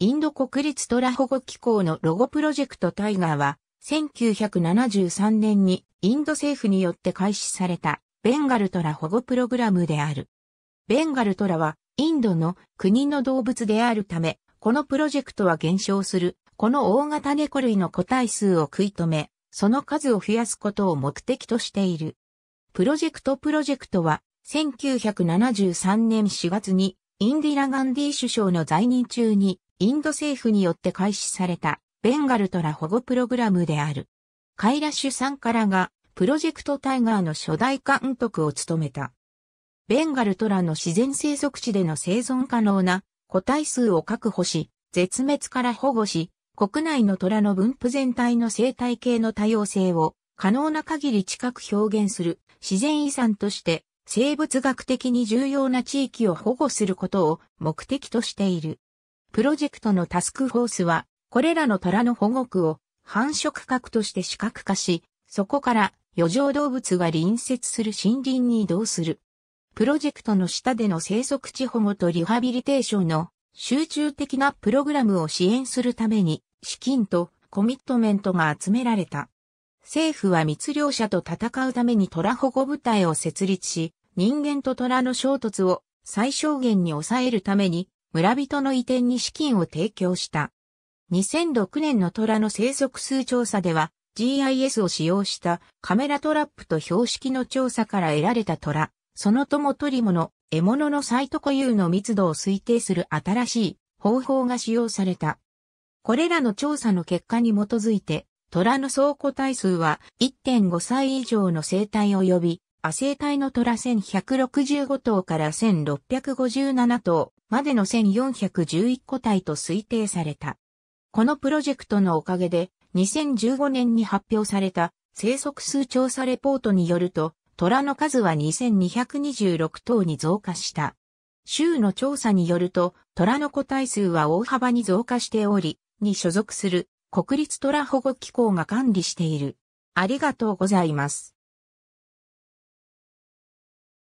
インド国立トラ保護機構のロゴプロジェクトタイガーは、1973年にインド政府によって開始されたベンガルトラ保護プログラムである。ベンガルトラはインドの国の動物であるため、このプロジェクトは減少する、この大型猫類の個体数を食い止め、その数を増やすことを目的としている。プロジェクトプロジェクトは1973年4月にインディラ・ガンディ首相の在任中に、インド政府によって開始された、ベンガルトラ保護プログラムである。カイラシュ・さんからが、プロジェクトタイガーの初代監督を務めた。ベンガルトラの自然生息地での生存可能な個体数を確保し、絶滅から保護し、国内の虎の分布全体の生態系の多様性を可能な限り近く表現する自然遺産として生物学的に重要な地域を保護することを目的としている。プロジェクトのタスクフォースは、これらの虎の保護区を繁殖核として視覚化し、そこから余剰動物が隣接する森林に移動する。プロジェクトの下での生息地保護とリハビリテーションの集中的なプログラムを支援するために資金とコミットメントが集められた。政府は密猟者と戦うために虎保護部隊を設立し、人間と虎の衝突を最小限に抑えるために村人の移転に資金を提供した。2006年の虎の生息数調査では GIS を使用したカメラトラップと標識の調査から得られた虎、その友鳥物、獲物のサイト固有の密度を推定する新しい方法が使用された。これらの調査の結果に基づいて、虎の倉庫体数は1.5歳以上の生態を呼び、亜生体の虎1165頭から1657頭までの1411個体と推定された。このプロジェクトのおかげで、2015年に発表された生息数調査レポートによると、虎の数は2226頭に増加した。州の調査によると、虎の個体数は大幅に増加しており、に所属する国立虎保護機構が管理している。ありがとうございます。